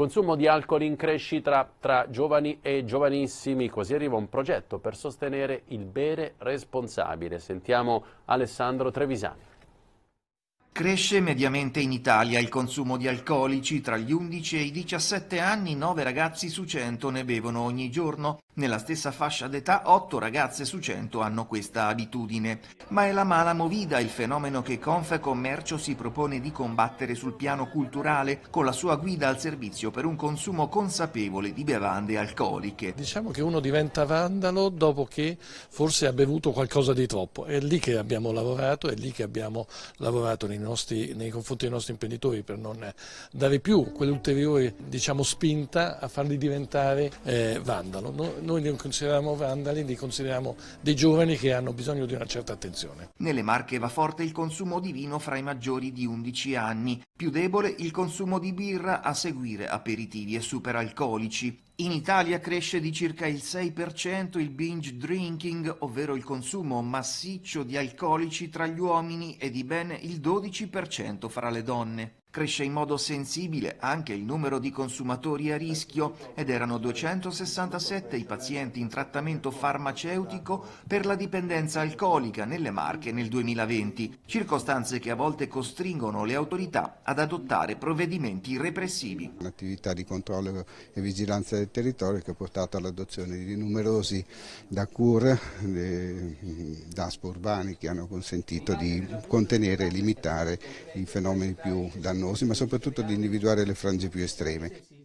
Consumo di alcol in crescita tra giovani e giovanissimi, così arriva un progetto per sostenere il bere responsabile. Sentiamo Alessandro Trevisani. Cresce mediamente in Italia il consumo di alcolici, tra gli 11 e i 17 anni 9 ragazzi su 100 ne bevono ogni giorno, nella stessa fascia d'età 8 ragazze su 100 hanno questa abitudine. Ma è la mala movida il fenomeno che Confcommercio si propone di combattere sul piano culturale con la sua guida al servizio per un consumo consapevole di bevande alcoliche. Diciamo che uno diventa vandalo dopo che forse ha bevuto qualcosa di troppo, è lì che abbiamo lavorato, è lì che abbiamo lavorato nei nostri nostri, nei confronti dei nostri imprenditori per non eh, dare più quell'ulteriore diciamo, spinta a farli diventare eh, vandalo. No, noi li consideriamo vandali, li consideriamo dei giovani che hanno bisogno di una certa attenzione. Nelle Marche va forte il consumo di vino fra i maggiori di 11 anni, più debole il consumo di birra a seguire aperitivi e superalcolici. In Italia cresce di circa il 6% il binge drinking, ovvero il consumo massiccio di alcolici tra gli uomini e di ben il 12% fra le donne. Cresce in modo sensibile anche il numero di consumatori a rischio ed erano 267 i pazienti in trattamento farmaceutico per la dipendenza alcolica nelle Marche nel 2020, circostanze che a volte costringono le autorità ad adottare provvedimenti repressivi. Un'attività di controllo e vigilanza del territorio che ha portato all'adozione di numerosi da DACUR, DASP urbani che hanno consentito di contenere e limitare i fenomeni più dannosi dannosi, ma soprattutto di individuare le frange più estreme.